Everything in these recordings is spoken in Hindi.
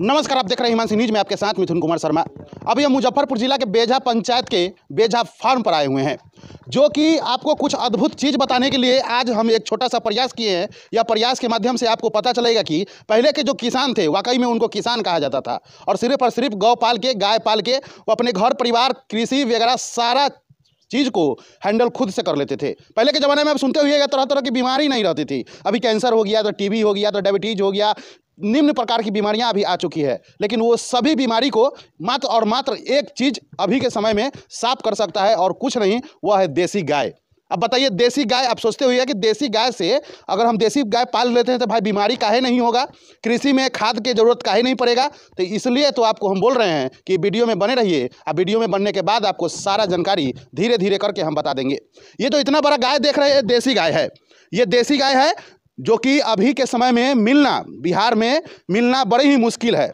नमस्कार आप देख रहे हैं हिमांशी न्यूज में आपके साथ मिथुन कुमार शर्मा अभी हम मुजफ्फरपुर जिला के बेझा पंचायत के बेझा फार्म पर आए हुए हैं जो कि आपको कुछ अद्भुत चीज़ बताने के लिए आज हम एक छोटा सा प्रयास किए हैं या प्रयास के माध्यम से आपको पता चलेगा कि पहले के जो किसान थे वाकई में उनको किसान कहा जाता था और सिर्फ और सिर्फ गौ पाल के गाय पाल के वो अपने घर परिवार कृषि वगैरह सारा चीज़ को हैंडल खुद से कर लेते थे पहले के ज़माने में आप सुनते हुए तरह तरह की बीमारी नहीं रहती थी अभी कैंसर हो गया तो टीबी हो गया तो डायबिटीज़ हो गया निम्न प्रकार की बीमारियां अभी आ चुकी है लेकिन वो सभी बीमारी को मात्र और मात्र एक चीज अभी के समय में साफ कर सकता है और कुछ नहीं वह है देसी गाय अब बताइए देसी गाय आप सोचते हुए कि देसी गाय से अगर हम देसी गाय पाल लेते हैं तो भाई बीमारी काहे नहीं होगा कृषि में खाद की जरूरत काहे नहीं पड़ेगा तो इसलिए तो आपको हम बोल रहे हैं कि वीडियो में बने रहिए अब वीडियो में बनने के बाद आपको सारा जानकारी धीरे धीरे करके हम बता देंगे ये तो इतना बड़ा गाय देख रहे हैं देसी गाय है ये देसी गाय है जो कि अभी के समय में मिलना बिहार में मिलना बड़ी ही मुश्किल है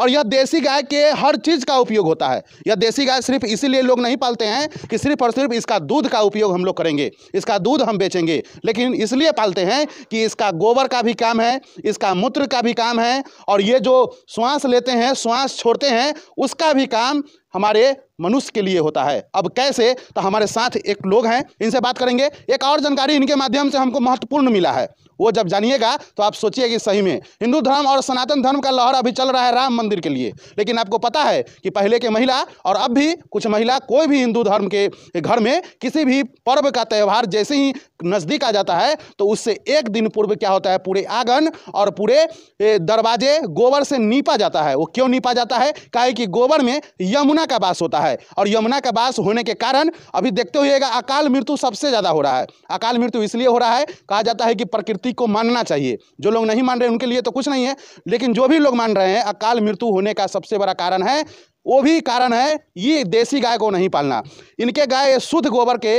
और यह देसी गाय के हर चीज़ का उपयोग होता है यह देसी गाय सिर्फ इसीलिए लोग नहीं पालते हैं कि सिर्फ और सिर्फ इसका दूध का उपयोग हम लोग करेंगे इसका दूध हम बेचेंगे लेकिन इसलिए पालते हैं कि इसका गोबर का भी काम है इसका मूत्र का भी काम है और ये जो श्वास लेते हैं श्वास छोड़ते हैं उसका भी काम हमारे मनुष्य के लिए होता है अब कैसे तो हमारे साथ एक लोग हैं इनसे बात करेंगे एक और जानकारी इनके माध्यम से हमको महत्वपूर्ण मिला है वो जब जानिएगा तो आप सोचिए कि सही में हिंदू धर्म और सनातन धर्म का लहर अभी चल रहा है राम मंदिर के लिए लेकिन आपको पता है कि पहले के महिला और अब भी कुछ महिला कोई भी हिंदू धर्म के घर में किसी भी पर्व का त्यौहार जैसे ही नज़दीक आ जाता है तो उससे एक दिन पूर्व क्या होता है पूरे आंगन और पूरे दरवाजे गोबर से नीपा जाता है वो क्यों नीपा जाता है कहे कि गोबर में यमुना यमुना का वास होता है और यमुना का वास होने के कारण अभी देखते हुएगा अकाल मृत्यु सबसे ज़्यादा हो रहा है अकाल मृत्यु इसलिए हो रहा है कहा जाता है कि प्रकृति को मानना चाहिए जो लोग नहीं मान रहे उनके लिए तो कुछ नहीं है लेकिन जो भी लोग मान रहे हैं अकाल मृत्यु होने का सबसे बड़ा कारण है वो भी कारण है ये देसी गाय को नहीं पालना इनके गाय शुद्ध गोबर के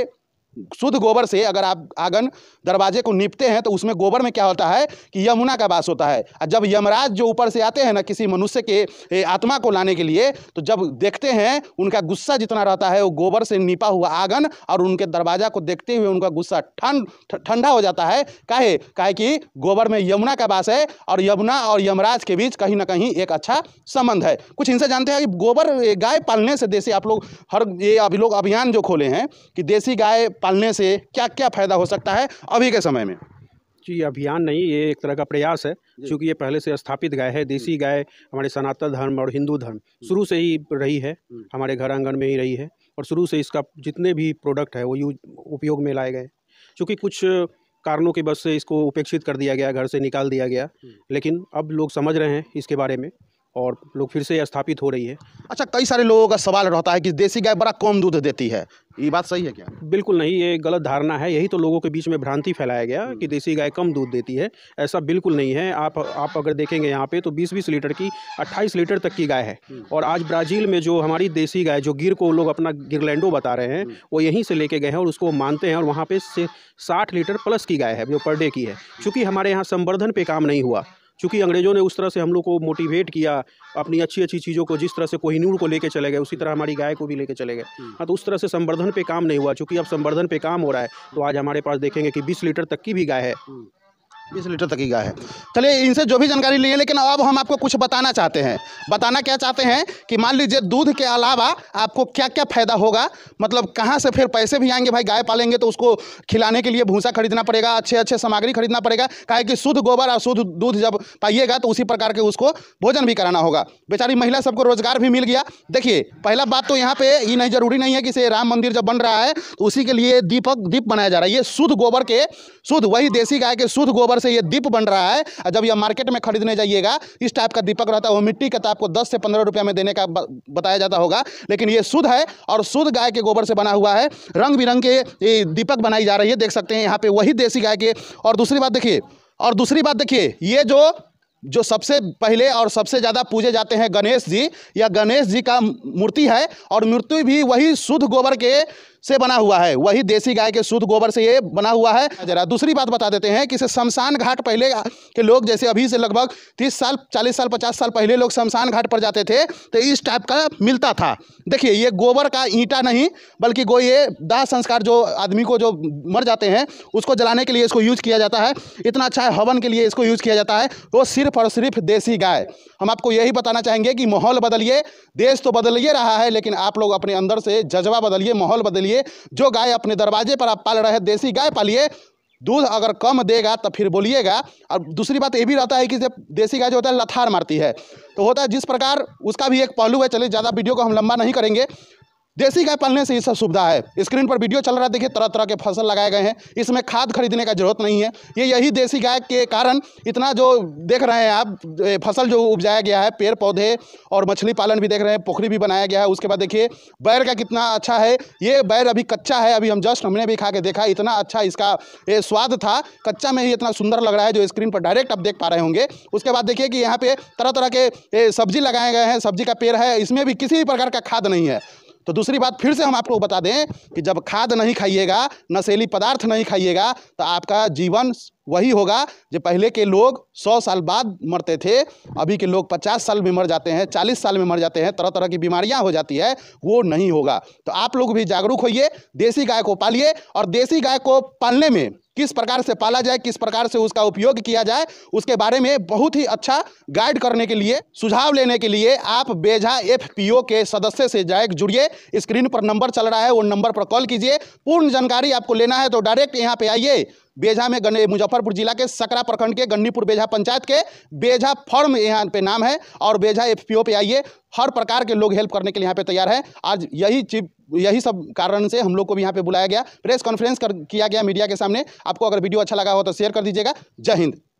शुद्ध गोबर से अगर आप आंगन दरवाजे को निपते हैं तो उसमें गोबर में क्या होता है कि यमुना का वास होता है और जब यमराज जो ऊपर से आते हैं ना किसी मनुष्य के आत्मा को लाने के लिए तो जब देखते हैं उनका गुस्सा जितना रहता है वो गोबर से निपा हुआ आंगन और उनके दरवाजा को देखते हुए उनका गुस्सा ठंड ठंडा हो जाता है काहे काहे कि गोबर में यमुना का वास है और यमुना और यमराज के बीच कहीं ना कहीं एक अच्छा संबंध है कुछ इनसे जानते हैं कि गोबर गाय पालने से देसी आप लोग हर ये अभी लोग अभियान जो खोले हैं कि देसी गाय पालने से क्या क्या फ़ायदा हो सकता है अभी के समय में जी अभियान नहीं ये एक तरह का प्रयास है क्योंकि ये पहले से स्थापित गाय है देसी गाय हमारे सनातन धर्म और हिंदू धर्म हम्म। शुरू से ही रही है हम्म। हमारे घर आंगन में ही रही है और शुरू से इसका जितने भी प्रोडक्ट है वो यूज उपयोग में लाए गए चूँकि कुछ कारणों के बस से इसको उपेक्षित कर दिया गया घर से निकाल दिया गया हम्म। लेकिन अब लोग समझ रहे हैं इसके बारे में और लोग फिर से स्थापित हो रही है अच्छा कई सारे लोगों का सवाल रहता है कि देसी गाय बड़ा कम दूध देती है ये बात सही है क्या बिल्कुल नहीं ये गलत धारणा है यही तो लोगों के बीच में भ्रांति फैलाया गया हम्म। कि देसी गाय कम दूध देती है ऐसा बिल्कुल नहीं है आप आप अगर देखेंगे यहाँ पे तो 20 बीस लीटर की 28 लीटर तक की गाय है हम्म। और आज ब्राज़ील में जो हमारी देसी गाय जो गिर को लोग अपना गिरलैंडो बता रहे हैं हम्म। वो यहीं से लेके गए हैं और उसको मानते हैं और वहाँ पर से साठ लीटर प्लस की गाय है जो पर डे की है चूँकि हमारे यहाँ संवर्धन पर काम नहीं हुआ चूँकि अंग्रेज़ों ने उस तरह से हम लोग को मोटिवेट किया अपनी अच्छी अच्छी चीज़ों को जिस तरह से कोहिनूर को लेके चले गए उसी तरह हमारी गाय को भी लेके चले गए हम्म। हाँ तो उस तरह से संवर्धन पे काम नहीं हुआ चूँकि अब संवर्धन पे काम हो रहा है तो आज हमारे पास देखेंगे कि बीस लीटर तक की भी गाय है हम्म। बीस लीटर तक की गाय है चलिए इनसे जो भी जानकारी लिए लेकिन अब हम आपको कुछ बताना चाहते हैं बताना क्या चाहते हैं कि मान लीजिए दूध के अलावा आपको क्या क्या फ़ायदा होगा मतलब कहाँ से फिर पैसे भी आएंगे भाई गाय पालेंगे तो उसको खिलाने के लिए भूसा खरीदना पड़ेगा अच्छे अच्छे सामग्री खरीदना पड़ेगा कहे कि शुद्ध गोबर और शुद्ध दूध जब पाइएगा तो उसी प्रकार के उसको भोजन भी कराना होगा बेचारी महिला सबको रोजगार भी मिल गया देखिए पहला बात तो यहाँ पे ये नहीं जरूरी नहीं है कि से राम मंदिर जब बन रहा है तो उसी के लिए दीपक दीप बनाया जा रहा है ये शुद्ध गोबर के शुद्ध वही देसी गाय के शुद्ध गोबर से ये दीप बन रहा है जब यह मार्केट में खरीदने जाइएगा इस टाइप का दीपक रहता है वो मिट्टी का तो आपको दस से पंद्रह रुपया में देने का बताया जाता होगा लेकिन ये शुद्ध है और शुद्ध गाय के गोबर से बना हुआ है रंग बिरंग के दीपक बनाई जा रही है देख सकते हैं यहाँ पे वही देसी गाय के और दूसरी बात देखिए और दूसरी बात देखिए ये जो जो सबसे पहले और सबसे ज़्यादा पूजे जाते हैं गणेश जी या गणेश जी का मूर्ति है और मूर्ति भी वही शुद्ध गोबर के से बना हुआ है वही देसी गाय के शुद्ध गोबर से ये बना हुआ है जरा दूसरी बात बता देते हैं कि इसे शमशान घाट पहले के लोग जैसे अभी से लगभग तीस साल चालीस साल पचास साल पहले लोग शमशान घाट पर जाते थे तो इस टाइप का मिलता था देखिए ये गोबर का ईंटा नहीं बल्कि गो ये दाह संस्कार जो आदमी को जो मर जाते हैं उसको जलाने के लिए इसको यूज किया जाता है इतना अच्छा है हवन के लिए इसको यूज किया जाता है वो सिर्फ और सिर्फ देसी गाय हम आपको यही बताना चाहेंगे कि माहौल बदलिए देश तो बदलिए रहा है लेकिन आप लोग अपने अंदर से जज्बा बदलिए माहौल बदलिए पालिए जो गाय अपने दरवाजे पर आप पाल रहे हैं देसी गाय पालिए दूध अगर कम देगा तो फिर बोलिएगा और दूसरी बात ये भी रहता है कि जब देसी गाय जो होता है लथार मारती है तो होता है जिस प्रकार उसका भी एक पहलू है चलिए ज़्यादा वीडियो को हम लंबा नहीं करेंगे देसी गाय पालने से ये सब सुविधा है स्क्रीन पर वीडियो चल रहा है देखिए तरह तरह के फसल लगाए गए हैं इसमें खाद खरीदने का जरूरत नहीं है ये यही देसी गाय के कारण इतना जो देख रहे हैं आप फसल जो उपजाया गया है पेड़ पौधे और मछली पालन भी देख रहे हैं पोखरी भी बनाया गया है उसके बाद देखिए बैर का कितना अच्छा है ये बैर अभी कच्चा है अभी हम जस्ट हमने भी खा के देखा इतना अच्छा इसका स्वाद था कच्चा में ही इतना सुंदर लग रहा है जो स्क्रीन पर डायरेक्ट आप देख पा रहे होंगे उसके बाद देखिए कि यहाँ पे तरह तरह के सब्जी लगाए गए हैं सब्जी का पेड़ है इसमें भी किसी भी प्रकार का खाद नहीं है तो दूसरी बात फिर से हम आपको बता दें कि जब खाद नहीं खाइएगा नशेली पदार्थ नहीं खाइएगा तो आपका जीवन वही होगा जो पहले के लोग सौ साल बाद मरते थे अभी के लोग पचास साल में मर जाते हैं चालीस साल में मर जाते हैं तरह तरह की बीमारियां हो जाती है वो नहीं होगा तो आप लोग भी जागरूक होइए देसी गाय को पालिए और देसी गाय को पालने में किस प्रकार से पाला जाए किस प्रकार से उसका उपयोग किया जाए उसके बारे में बहुत ही अच्छा गाइड करने के लिए सुझाव लेने के लिए आप बेझा एफपीओ के सदस्य से जाए जुड़िए स्क्रीन पर नंबर चल रहा है वो नंबर पर कॉल कीजिए पूर्ण जानकारी आपको लेना है तो डायरेक्ट यहाँ पे आइए बेझा में मुजफ्फरपुर जिला के सकरा प्रखंड के गन्नीपुर बेझा पंचायत के बेझा फर्म यहाँ पे नाम है और बेझा एफ पे आइए हर प्रकार के लोग हेल्प करने के लिए यहाँ पे तैयार है आज यही चीफ यही सब कारण से हम लोग को भी यहाँ पे बुलाया गया प्रेस कॉन्फ्रेंस कर किया गया मीडिया के सामने आपको अगर वीडियो अच्छा लगा हो तो शेयर कर दीजिएगा जय हिंद